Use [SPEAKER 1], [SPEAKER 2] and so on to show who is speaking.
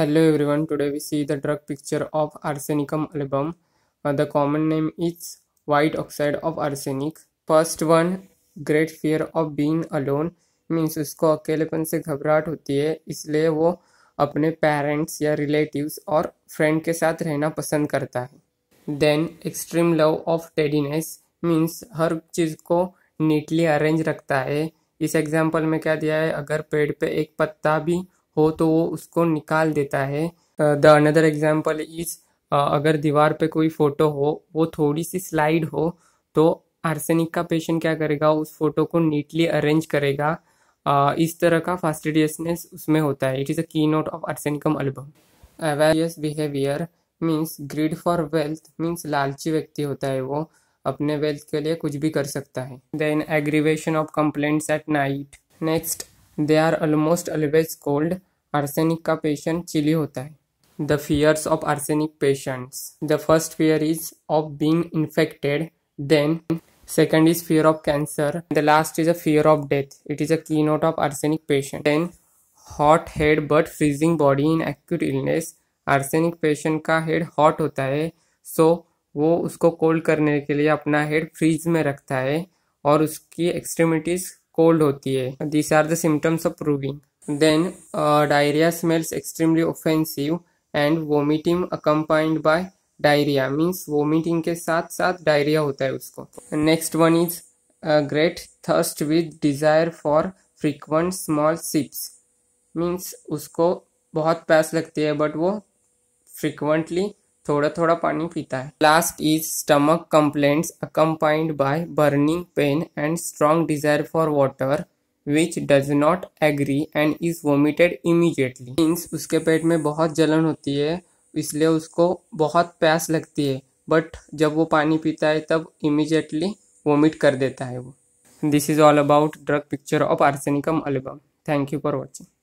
[SPEAKER 1] Hello everyone, today we see the drug picture of arsenicum album. Uh, the common name is white oxide of arsenic. First one, great fear of being alone means उसको अकेलेपन से घबराहट होती है इसलिए वो अपने parents या रिलेटिव्स और फ्रेंड के साथ रहना पसंद करता है then extreme love of tidiness means हर चीज़ को नीटली अरेंज रखता है इस एग्जाम्पल में क्या दिया है अगर पेड़ पे एक पत्ता भी हो तो वो उसको निकाल देता है द अनदर एग्जाम्पल इज अगर दीवार पे कोई फोटो हो वो थोड़ी सी स्लाइड हो तो आर्सेनिक का पेशेंट क्या करेगा उस फोटो को नीटली अरेंज करेगा uh, इस तरह का फास्टिडियसनेस उसमें होता है it is a key note of arsenicum album avaricious behaviour means greed for wealth means लालची व्यक्ति होता है वो अपने वेल्थ के लिए कुछ भी कर सकता है then aggravation of complaints at night next they are almost always cold arsenic का पेशेंट चिली होता है the fears of arsenic patients the first fear is of being infected then second is fear of cancer the last is a fear of death it is a key note of arsenic patient then hot head but freezing body in acute illness arsenic patient का head hot होता है सो so, वो उसको cold करने के लिए अपना head freeze में रखता है और उसकी एक्सट्रीमिटीज कोल्ड होती है these are the symptoms of proving Then uh, diarrhea smells extremely offensive and vomiting accompanied by diarrhea means vomiting के साथ साथ diarrhea होता है उसको. Next one is a great thirst with desire for frequent small sips means उसको बहुत प्यास लगती है but वो frequently थोड़ा थोड़ा पानी पीता है last is stomach complaints accompanied by burning pain and strong desire for water which does not agree and is vomited immediately means उसके पेट में बहुत जलन होती है इसलिए उसको बहुत प्यास लगती है बट जब वो पानी पीता है तब इमीजिएटली वोमिट कर देता है वो this is all about drug picture of arsenicum album thank you for watching